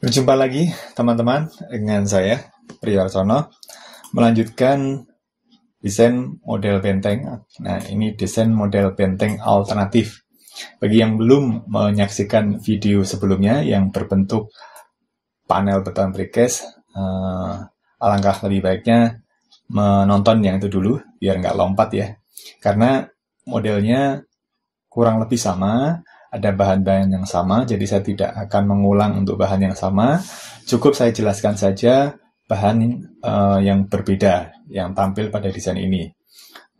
Berjumpa lagi teman-teman dengan saya Priyo melanjutkan desain model benteng. Nah, ini desain model benteng alternatif. Bagi yang belum menyaksikan video sebelumnya yang berbentuk panel beton precast, eh, alangkah lebih baiknya menonton yang itu dulu biar nggak lompat ya. Karena modelnya kurang lebih sama, ada bahan-bahan yang sama, jadi saya tidak akan mengulang untuk bahan yang sama. Cukup saya jelaskan saja bahan uh, yang berbeda yang tampil pada desain ini.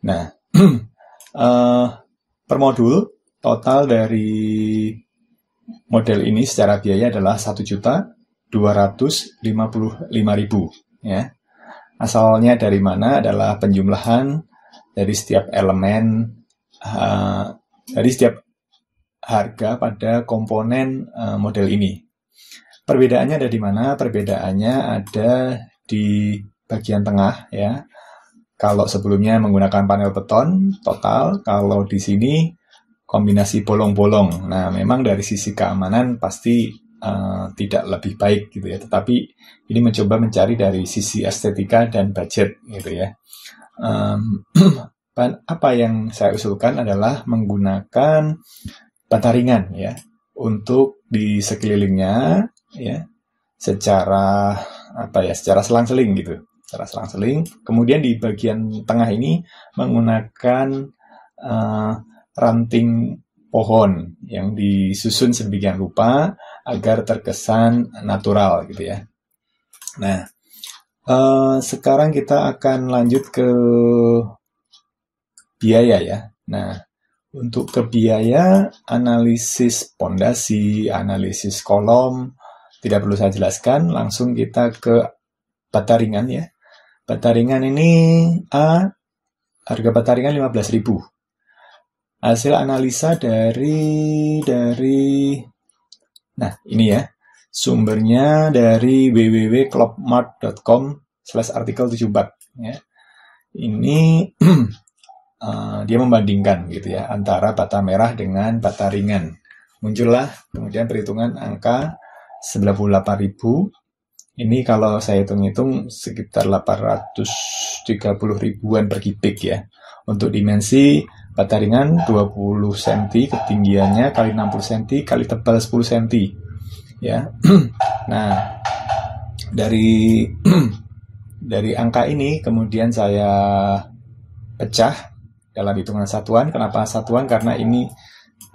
Nah, uh, per modul total dari model ini secara biaya adalah juta 1.255.000 ya. Asalnya dari mana adalah penjumlahan dari setiap elemen uh, dari setiap harga pada komponen eh, model ini. Perbedaannya ada di mana? Perbedaannya ada di bagian tengah ya. Kalau sebelumnya menggunakan panel beton total, kalau di sini kombinasi bolong-bolong. Nah, memang dari sisi keamanan pasti uh, tidak lebih baik gitu ya. Tetapi ini mencoba mencari dari sisi estetika dan budget gitu ya. Um, apa yang saya usulkan adalah menggunakan ringan ya untuk di sekelilingnya ya secara apa ya secara selang-seling gitu secara selang-seling kemudian di bagian tengah ini menggunakan uh, ranting pohon yang disusun sedemikian rupa agar terkesan natural gitu ya nah uh, sekarang kita akan lanjut ke biaya ya nah untuk ke biaya, analisis pondasi, analisis kolom, tidak perlu saya jelaskan, langsung kita ke bata ringan ya. Bata ringan ini A, harga bata ringan 15.000. Hasil analisa dari dari nah ini ya. Sumbernya dari www.clopmart.com artikel 74 ya. Ini Eh, dia membandingkan gitu ya antara bata merah dengan bata ringan. Muncullah kemudian perhitungan angka 98.000. Ini kalau saya hitung-hitung sekitar 830 ribuan per kipik ya. Untuk dimensi bata ringan 20 cm ketinggiannya kali 60 cm kali tebal 10 cm ya nah dari dari angka ini kemudian saya pecah dalam hitungan satuan. Kenapa satuan? Karena ini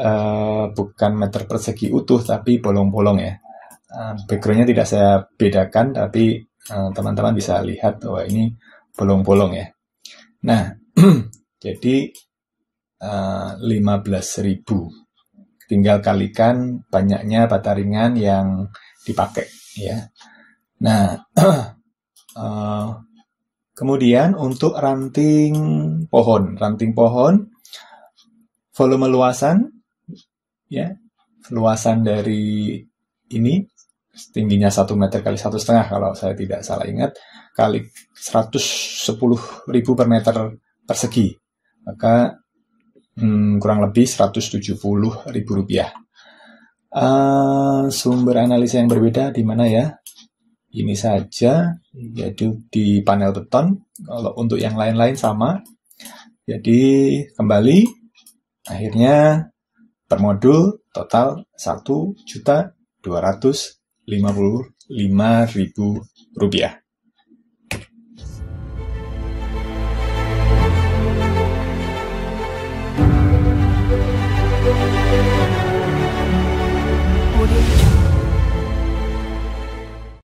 uh, bukan meter persegi utuh, tapi bolong-bolong ya. Uh, backgroundnya tidak saya bedakan, tapi eh, teman-teman uh, bisa lihat bahwa ini bolong-bolong ya. Nah, jadi uh, 15.000. Tinggal kalikan banyaknya bata ringan yang dipakai ya. Nah, uh, Kemudian untuk ranting pohon, ranting pohon volume luasan ya, luasan dari ini tingginya 1 meter kali satu setengah kalau saya tidak salah ingat kali 110 ribu per meter persegi maka hmm, kurang lebih 170 ribu rupiah uh, sumber analisa yang berbeda di mana ya ini saja jadi di panel beton kalau untuk yang lain-lain sama jadi kembali akhirnya per modul total satu juta lima ribu rupiah